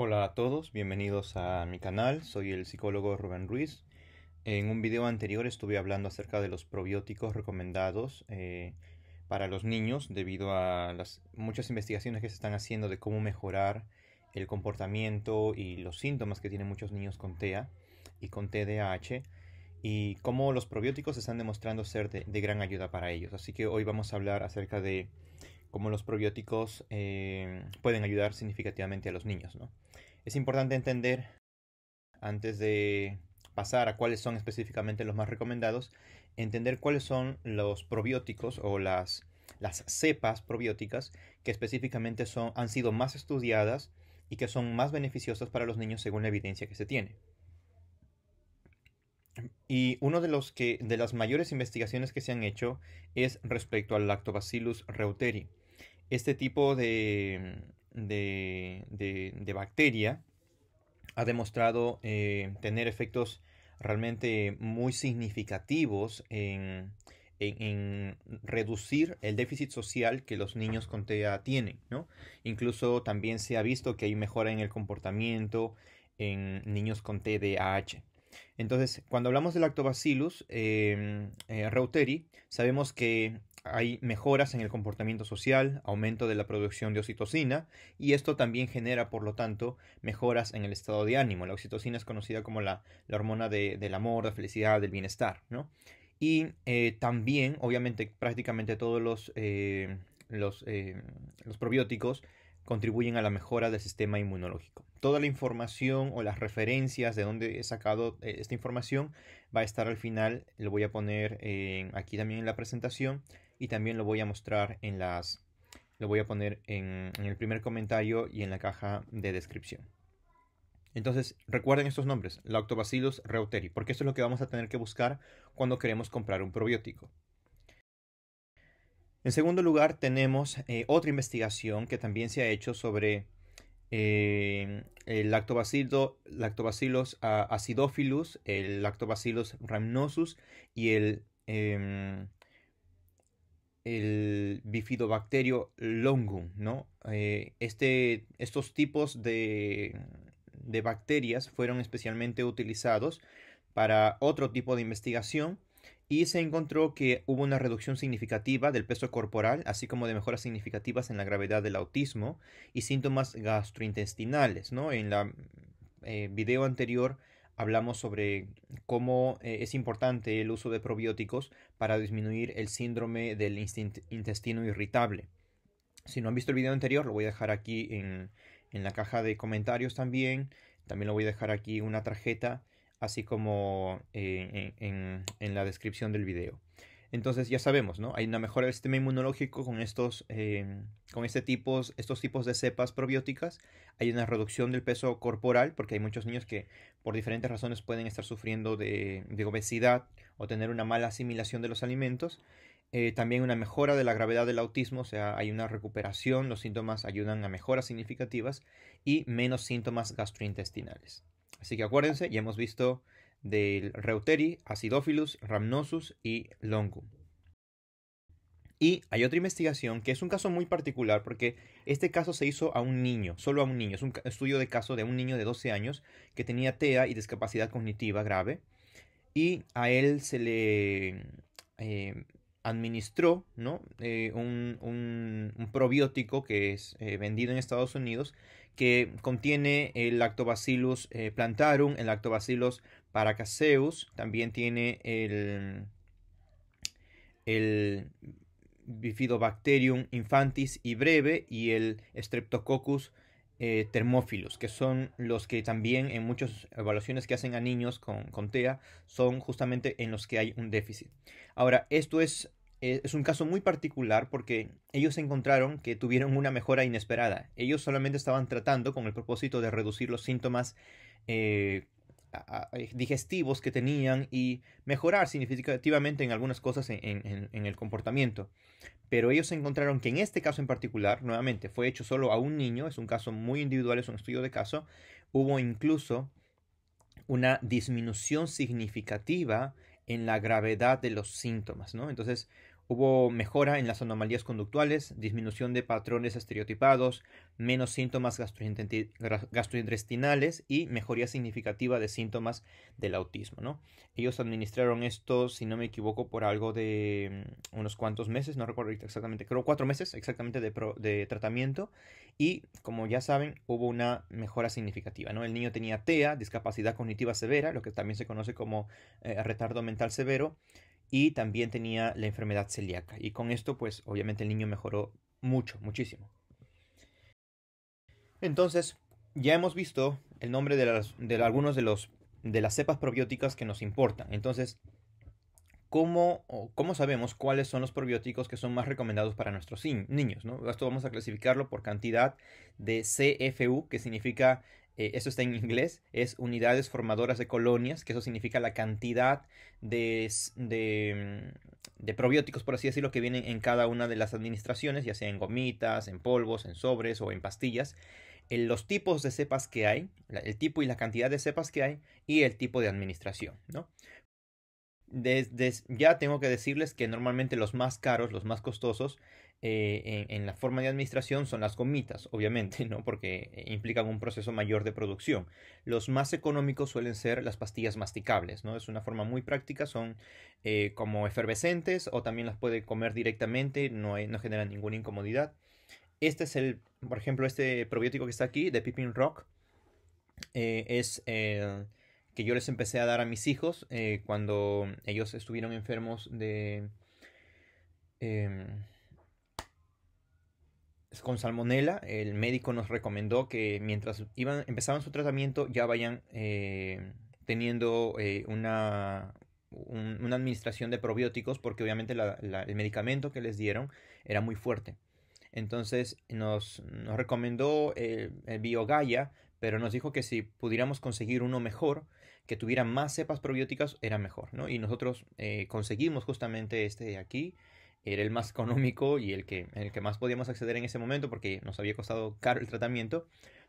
Hola a todos, bienvenidos a mi canal, soy el psicólogo Rubén Ruiz. En un video anterior estuve hablando acerca de los probióticos recomendados eh, para los niños debido a las muchas investigaciones que se están haciendo de cómo mejorar el comportamiento y los síntomas que tienen muchos niños con TEA y con TDAH y cómo los probióticos están demostrando ser de gran ayuda para ellos. Así que hoy vamos a hablar acerca de cómo los probióticos eh, pueden ayudar significativamente a los niños. Es importante entender, antes de pasar a cuáles son específicamente los más recomendados, entender cuáles son los probióticos o las, las cepas probióticas que específicamente son, han sido más estudiadas y que son más beneficiosas para los niños según la evidencia que se tiene. Y uno de los que de las mayores investigaciones que se han hecho es respecto al Lactobacillus reuteri, este tipo de, bacteria ha demostrado eh, tener efectos realmente muy significativos en, reducir el déficit social que los niños con TDA tienen, ¿no? Incluso también se ha visto que hay mejora en el comportamiento en niños con TDAH. Entonces, cuando hablamos del lactobacillus em, eh, reuteri, sabemos que hay mejoras en el comportamiento social, aumento de la producción de oxitocina y esto también genera, por lo tanto, mejoras en el estado de ánimo. La oxitocina es conocida como la, la hormona del amor, de felicidad, del bienestar, ¿no? Y eh, también, obviamente, prácticamente todos los, eh, eh, los probióticos contribuyen a la mejora del sistema inmunológico. Toda la información o las referencias de dónde he sacado esta información va a estar al final, lo voy a poner aquí también en la presentación, y también lo voy a mostrar en las lo voy a poner en, el primer comentario y en la caja de descripción. Entonces, recuerden estos nombres, Lactobacillus reuteri, porque esto es lo que vamos a tener que buscar cuando queremos comprar un probiótico. En segundo lugar, tenemos eh, otra investigación que también se ha hecho sobre eh, el lactobacillus ah, acidophilus, el lactobacillus rhamnosus y el... Em, el bifidobacterio longum, ¿no? Eh, este, estos tipos de, bacterias fueron especialmente utilizados para otro tipo de investigación y se encontró que hubo una reducción significativa del peso corporal, así como de mejoras significativas en la gravedad del autismo y síntomas gastrointestinales, ¿no? En la eh, video anterior hablamos sobre cómo eh, es importante el uso de probióticos para disminuir el síndrome del intestino irritable. Si no han visto el video anterior, lo voy a dejar aquí en, la caja de comentarios también. También lo voy a dejar aquí una tarjeta, así como eh, en, en la descripción del video. Entonces ya sabemos, ¿no? Hay una mejora del sistema inmunológico con estos, em, con este tipos, estos tipos de cepas probióticas. Hay una reducción del peso corporal, porque hay muchos niños que por diferentes razones pueden estar sufriendo de, obesidad o tener una mala asimilación de los alimentos. Eh, también una mejora de la gravedad del autismo, o sea, hay una recuperación, los síntomas ayudan a mejoras significativas y menos síntomas gastrointestinales. Así que acuérdense, ya hemos visto del Reuteri, Acidophilus, Rhamnosus y Longum. Y hay otra investigación que es un caso muy particular porque este caso se hizo a un niño, solo a un niño. Es un estudio de caso de un niño de 12 años que tenía TEA y discapacidad cognitiva grave. Y a él se le eh, administró ¿no? Eh, un, probiótico que es eh, vendido en Estados Unidos que contiene el lactobacillus eh, plantarum, el lactobacillus paracaseus, también tiene el, bifidobacterium infantis y breve y el streptococcus termophilus, que son los que también en muchas evaluaciones que hacen a niños con, con TEA son justamente en los que hay un déficit. Ahora, esto es eh, es un caso muy particular porque ellos encontraron que tuvieron una mejora inesperada. Ellos solamente estaban tratando con el propósito de reducir los síntomas eh, eh, digestivos que tenían y mejorar significativamente en algunas cosas en, en, el comportamiento. Pero ellos encontraron que en este caso en particular, nuevamente, fue hecho solo a un niño, es un caso muy individual, es un estudio de caso, hubo incluso una disminución significativa en la gravedad de los síntomas, ¿no? Entonces, Hubo mejora en las anomalías conductuales, disminución de patrones estereotipados, menos síntomas gastrointestinales y mejoría significativa de síntomas del autismo. ¿no? Ellos administraron esto, si no me equivoco, por algo de mm, unos cuantos meses, no recuerdo exactamente, creo cuatro meses exactamente de, tratamiento y como ya saben hubo una mejora significativa. ¿no? El niño tenía TEA, discapacidad cognitiva severa, lo que también se conoce como eh, retardo mental severo y también tenía la enfermedad celíaca. Y con esto, pues obviamente el niño mejoró mucho, muchísimo. Entonces, ya hemos visto el nombre de, de algunos de, los, de las cepas probióticas que nos importan. Entonces, ¿cómo, ¿cómo sabemos cuáles son los probióticos que son más recomendados para nuestros niños? ¿no? Esto vamos a clasificarlo por cantidad de CFU, que significa esto eh, eso está en inglés, es unidades formadoras de colonias, que eso significa la cantidad de, de, mm, de, probióticos, por así decirlo, que vienen en cada una de las administraciones, ya sea en gomitas, en polvos, en sobres o en pastillas, en los tipos de cepas que hay, el tipo y la cantidad de cepas que hay y el tipo de administración, ¿no? ya tengo que decirles que normalmente los más caros, los más costosos, eh, en, la forma de administración son las gomitas, obviamente, ¿no? porque eh, implican un proceso mayor de producción. Los más económicos suelen ser las pastillas masticables, ¿no? es una forma muy práctica, son eh, como efervescentes o también las puede comer directamente, no, no generan ninguna incomodidad. Este es el, por ejemplo, este probiótico que está aquí, de Pippin Rock, es el que yo les empecé a dar a mis hijos cuando ellos estuvieron enfermos de... Em, con salmonela, el médico nos recomendó que mientras iban, empezaban su tratamiento ya vayan eh, teniendo eh, una, una, administración de probióticos porque obviamente el medicamento que les dieron era muy fuerte. Entonces nos, nos recomendó eh, el Biogaya, pero nos dijo que si pudiéramos conseguir uno mejor, que tuviera más cepas probióticas, era mejor, ¿no? Y nosotros conseguimos justamente este de aquí era el más económico y el que, el que más podíamos acceder en ese momento porque nos había costado caro el tratamiento,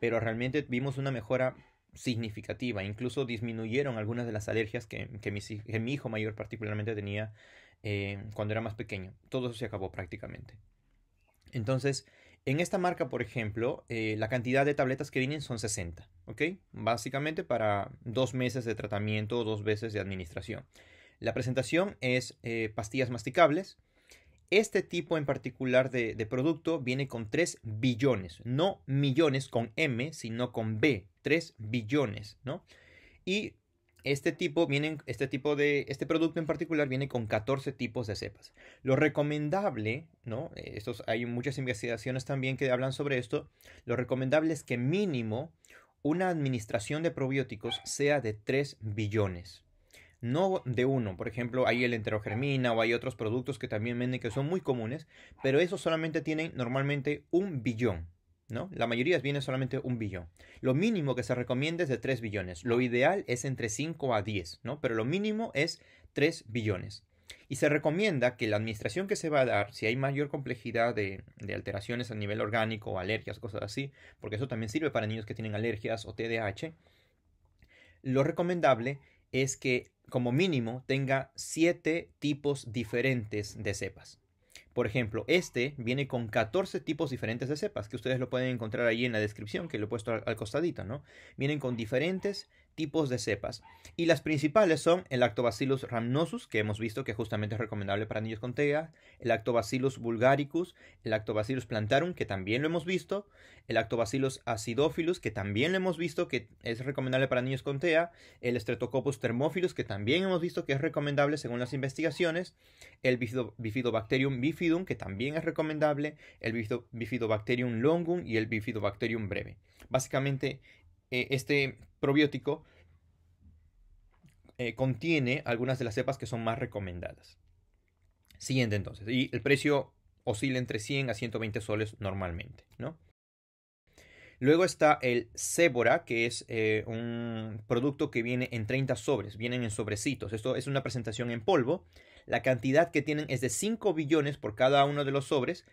pero realmente vimos una mejora significativa, incluso disminuyeron algunas de las alergias que, que, mi, hijo mayor particularmente tenía eh, cuando era más pequeño. Todo eso se acabó prácticamente. Entonces, en esta marca, por ejemplo, eh, la cantidad de tabletas que vienen son 60, ¿ok? Básicamente para dos meses de tratamiento o dos veces de administración. La presentación es eh, pastillas masticables, este tipo en particular de, producto viene con 3 billones, no millones con M, sino con B, 3 billones, ¿no? Y este tipo, viene, este tipo de, este producto en particular viene con 14 tipos de cepas. Lo recomendable, ¿no? Estos, hay muchas investigaciones también que hablan sobre esto, lo recomendable es que mínimo una administración de probióticos sea de 3 billones, no de uno. Por ejemplo, hay el enterogermina o hay otros productos que también venden que son muy comunes, pero esos solamente tienen normalmente un billón. ¿No? La mayoría viene solamente un billón. Lo mínimo que se recomienda es de 3 billones. Lo ideal es entre 5 a 10, ¿no? Pero lo mínimo es 3 billones. Y se recomienda que la administración que se va a dar, si hay mayor complejidad de, alteraciones a nivel orgánico, o alergias, cosas así, porque eso también sirve para niños que tienen alergias o TDAH, lo recomendable es que como mínimo tenga siete tipos diferentes de cepas. Por ejemplo, este viene con 14 tipos diferentes de cepas, que ustedes lo pueden encontrar ahí en la descripción, que lo he puesto al, al costadito, ¿no? Vienen con diferentes tipos de cepas. Y las principales son el Lactobacillus rhamnosus, que hemos visto que justamente es recomendable para niños con TEA, el Lactobacillus vulgaricus, el Lactobacillus plantarum, que también lo hemos visto, el Lactobacillus acidophilus, que también lo hemos visto que es recomendable para niños con TEA, el Streptococcus thermophilus, que también hemos visto que es recomendable según las investigaciones, el Bifidobacterium bifidum, que también es recomendable, el Bifidobacterium longum y el Bifidobacterium breve. Básicamente eh, este probiótico eh, contiene algunas de las cepas que son más recomendadas. Siguiente entonces, y el precio oscila entre 100 a 120 soles normalmente, ¿no? Luego está el Cébora, que es eh, un producto que viene en 30 sobres, vienen en sobrecitos. Esto es una presentación en polvo. La cantidad que tienen es de 5 billones por cada uno de los sobres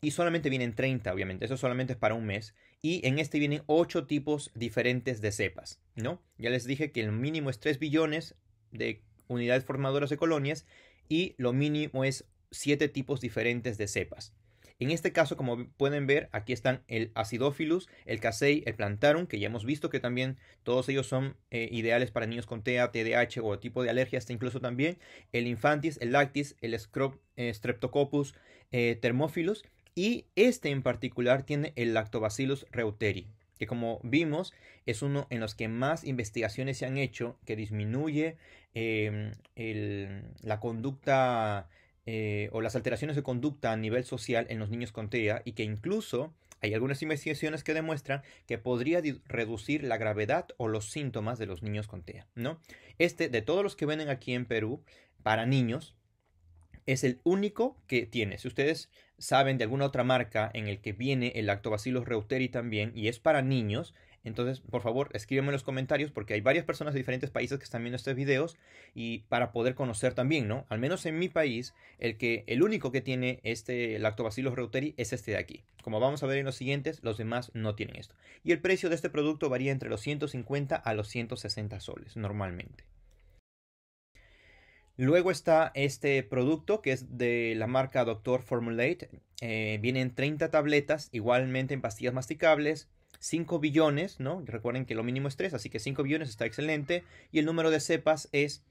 y solamente vienen 30, obviamente. Eso solamente es para un mes y en este vienen ocho tipos diferentes de cepas, ¿no? Ya les dije que el mínimo es 3 billones de unidades formadoras de colonias y lo mínimo es siete tipos diferentes de cepas. En este caso, como pueden ver, aquí están el acidophilus, el casei, el plantarum, que ya hemos visto que también todos ellos son eh, ideales para niños con TEA, TDAH o tipo de alergias, incluso también el infantis, el lactis, el eh, streptococcus eh, thermophilus y este en particular tiene el Lactobacillus reuteri, que como vimos es uno en los que más investigaciones se han hecho, que disminuye em, la conducta eh, o las alteraciones de conducta a nivel social en los niños con TEA y que incluso hay algunas investigaciones que demuestran que podría reducir la gravedad o los síntomas de los niños con TEA, ¿no? Este, de todos los que venden aquí en Perú para niños, es el único que tiene. Si ustedes saben de alguna otra marca en el que viene el lactobacillus reuteri también y es para niños, entonces, por favor, escríbeme en los comentarios porque hay varias personas de diferentes países que están viendo estos videos y para poder conocer también, ¿no? Al menos en mi país, el que el único que tiene este lactobacillus reuteri es este de aquí. Como vamos a ver en los siguientes, los demás no tienen esto. Y el precio de este producto varía entre los 150 a los 160 soles normalmente. Luego está este producto que es de la marca Doctor Formulate. Eh, vienen 30 tabletas, igualmente en pastillas masticables. 5 billones, ¿no? Recuerden que lo mínimo es 3, así que 5 billones está excelente. Y el número de cepas es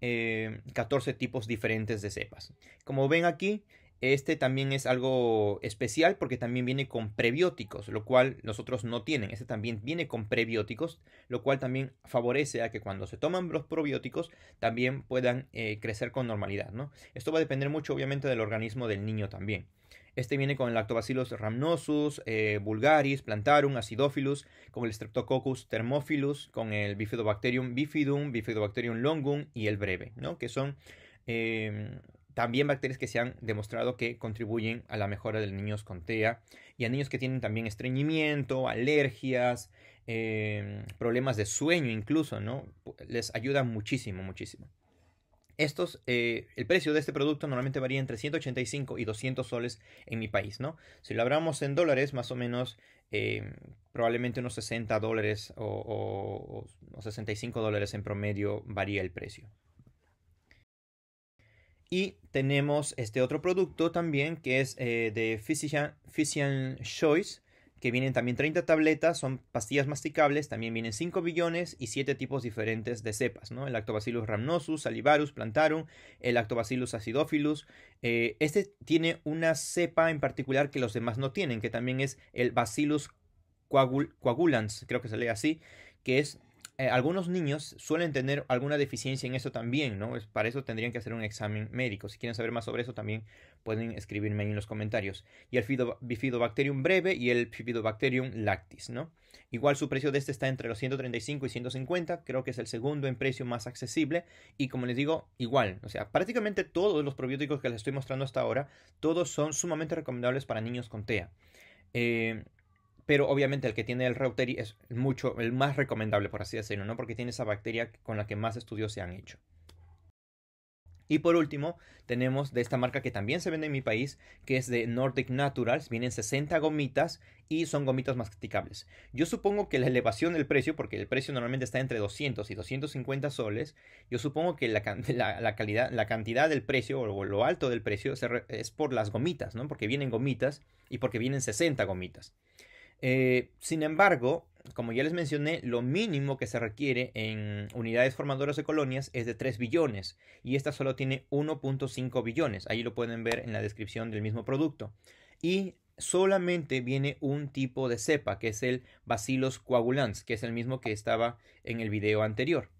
14 eh, tipos diferentes de cepas. Como ven aquí, este también es algo especial porque también viene con prebióticos, lo cual los otros no tienen. Este también viene con prebióticos, lo cual también favorece a que cuando se toman los probióticos también puedan eh, crecer con normalidad. ¿no? Esto va a depender mucho obviamente del organismo del niño también. Este viene con lactobacillus rhamnosus, eh, vulgaris, plantarum, acidophilus, con el streptococcus thermophilus, con el bifidobacterium bifidum, bifidobacterium longum y el breve, ¿no? que son... Em, también bacterias que se han demostrado que contribuyen a la mejora del niños con TEA y a niños que tienen también estreñimiento, alergias, em, problemas de sueño incluso, ¿no? Les ayuda muchísimo, muchísimo. Estos, eh, el precio de este producto normalmente varía entre 185 y 200 soles en mi país, ¿no? Si lo hablamos en dólares, más o menos, em, probablemente unos 60 dólares o, o 65 dólares en promedio varía el precio. Y tenemos este otro producto también que es eh, de Physician, Choice, que vienen también 30 tabletas, son pastillas masticables, también vienen 5 billones y 7 tipos diferentes de cepas, ¿no? El Lactobacillus rhamnosus, salivarus, plantarum, el Lactobacillus acidophilus. Eh, este tiene una cepa en particular que los demás no tienen, que también es el Bacillus coagulans, creo que se lee así, que es eh, algunos niños suelen tener alguna deficiencia en eso también, ¿no? Es, para eso tendrían que hacer un examen médico. Si quieren saber más sobre eso, también pueden escribirme en los comentarios. Y el Bifidobacterium breve y el Bifidobacterium lactis, ¿no? Igual su precio de este está entre los 135 y 150, creo que es el segundo en precio más accesible. Y como les digo, igual, o sea, prácticamente todos los probióticos que les estoy mostrando hasta ahora, todos son sumamente recomendables para niños con TEA. Eh, pero obviamente el que tiene el Reuteri es mucho, el más recomendable, por así decirlo, ¿no? Porque tiene esa bacteria con la que más estudios se han hecho. Y por último, tenemos de esta marca que también se vende en mi país, que es de Nordic Naturals. Vienen 60 gomitas y son gomitas masticables. Yo supongo que la elevación del precio, porque el precio normalmente está entre 200 y 250 soles, yo supongo que la, calidad, la cantidad del precio o lo alto del precio es por las gomitas, ¿no? Porque vienen gomitas y porque vienen 60 gomitas. Eh, sin embargo, como ya les mencioné, lo mínimo que se requiere en unidades formadoras de colonias es de 3 billones y esta solo tiene 1.5 billones. Ahí lo pueden ver en la descripción del mismo producto. Y solamente viene un tipo de cepa, que es el Bacillus coagulans, que es el mismo que estaba en el video anterior.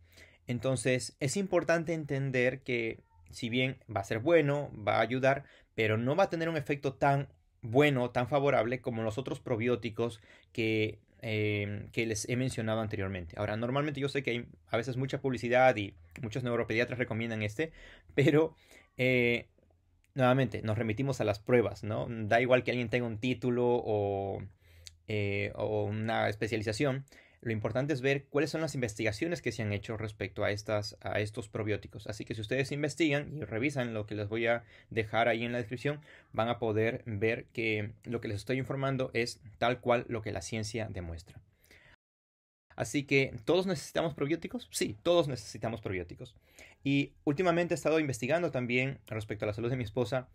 Entonces, es importante entender que si bien va a ser bueno, va a ayudar, pero no va a tener un efecto tan bueno, tan favorable como los otros probióticos que, em, que, les he mencionado anteriormente. Ahora, normalmente yo sé que hay a veces mucha publicidad y muchos neuropediatras recomiendan este, pero eh, nuevamente nos remitimos a las pruebas, ¿no? Da igual que alguien tenga un título o, eh, o una especialización, lo importante es ver cuáles son las investigaciones que se han hecho respecto a, estas, a estos probióticos. Así que si ustedes investigan y revisan lo que les voy a dejar ahí en la descripción, van a poder ver que lo que les estoy informando es tal cual lo que la ciencia demuestra. Así que, ¿todos necesitamos probióticos? Sí, todos necesitamos probióticos. Y últimamente he estado investigando también respecto a la salud de mi esposa,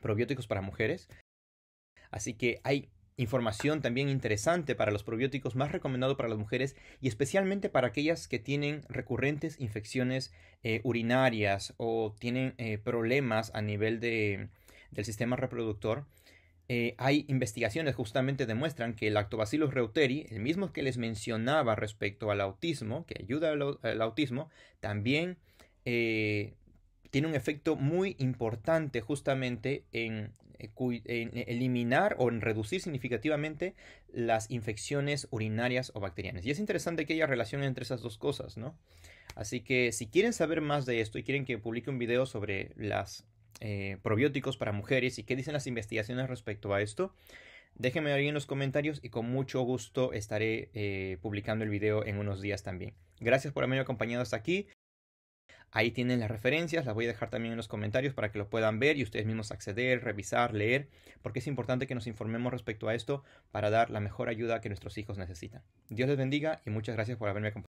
probióticos para mujeres. Así que hay información también interesante para los probióticos más recomendado para las mujeres y especialmente para aquellas que tienen recurrentes infecciones eh, urinarias o tienen eh, problemas a nivel del sistema reproductor. Eh, hay investigaciones justamente demuestran que el lactobacillus reuteri, el mismo que les mencionaba respecto al autismo, que ayuda al autismo, también tiene un efecto muy importante justamente en eh, eliminar o reducir significativamente las infecciones urinarias o bacterianas. Y es interesante que haya relación entre esas dos cosas, ¿no? Así que si quieren saber más de esto y quieren que publique un video sobre los eh, probióticos para mujeres y qué dicen las investigaciones respecto a esto, déjenme ahí en los comentarios y con mucho gusto estaré eh, publicando el video en unos días también. Gracias por haberme acompañado hasta aquí Ahí tienen las referencias, las voy a dejar también en los comentarios para que lo puedan ver y ustedes mismos acceder, revisar, leer, porque es importante que nos informemos respecto a esto para dar la mejor ayuda que nuestros hijos necesitan. Dios les bendiga y muchas gracias por haberme acompañado.